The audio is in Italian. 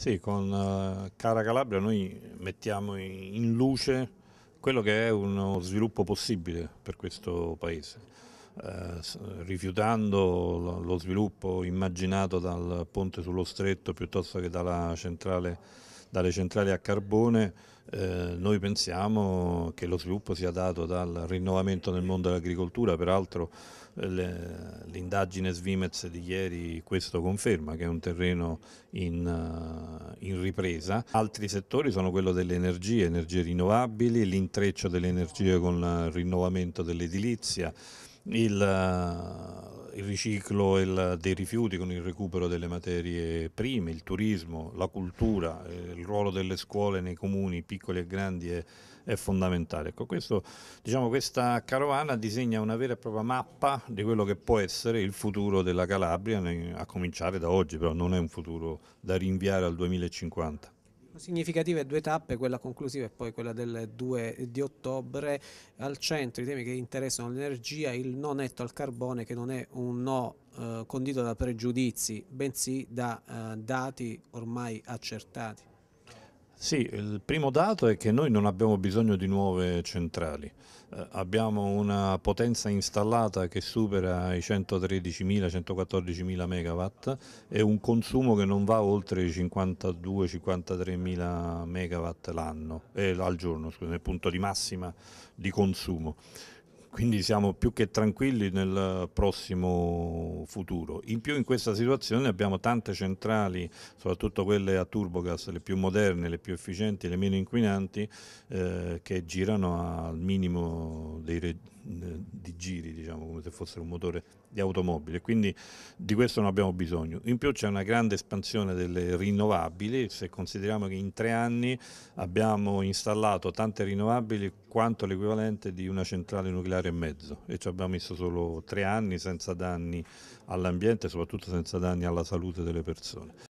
Sì, con uh, Cara Calabria noi mettiamo in luce quello che è uno sviluppo possibile per questo Paese, uh, rifiutando lo sviluppo immaginato dal ponte sullo stretto piuttosto che dalla centrale dalle centrali a carbone, eh, noi pensiamo che lo sviluppo sia dato dal rinnovamento nel mondo dell'agricoltura, peraltro eh, l'indagine Svimez di ieri questo conferma che è un terreno in, eh, in ripresa. Altri settori sono quello delle energie, energie rinnovabili, l'intreccio delle energie con il rinnovamento dell'edilizia, il il riciclo il, dei rifiuti con il recupero delle materie prime, il turismo, la cultura, eh, il ruolo delle scuole nei comuni piccoli e grandi è, è fondamentale. Ecco, questo, diciamo, questa carovana disegna una vera e propria mappa di quello che può essere il futuro della Calabria, a cominciare da oggi, però non è un futuro da rinviare al 2050 significative due tappe, quella conclusiva e poi quella del 2 di ottobre, al centro i temi che interessano l'energia, il no netto al carbone che non è un no eh, condito da pregiudizi, bensì da eh, dati ormai accertati. Sì, il primo dato è che noi non abbiamo bisogno di nuove centrali. Eh, abbiamo una potenza installata che supera i 113.000-114.000 MW e un consumo che non va oltre i 52-53.000 MW l'anno, eh, al giorno, scusa, nel punto di massima di consumo quindi siamo più che tranquilli nel prossimo futuro. In più in questa situazione abbiamo tante centrali, soprattutto quelle a turbogas, le più moderne, le più efficienti, le meno inquinanti, eh, che girano al minimo dei, re, eh, di giri, diciamo, come se fossero un motore di automobile, quindi di questo non abbiamo bisogno. In più c'è una grande espansione delle rinnovabili, se consideriamo che in tre anni abbiamo installato tante rinnovabili quanto l'equivalente di una centrale nucleare e mezzo e ci abbiamo messo solo tre anni senza danni all'ambiente e soprattutto senza danni alla salute delle persone.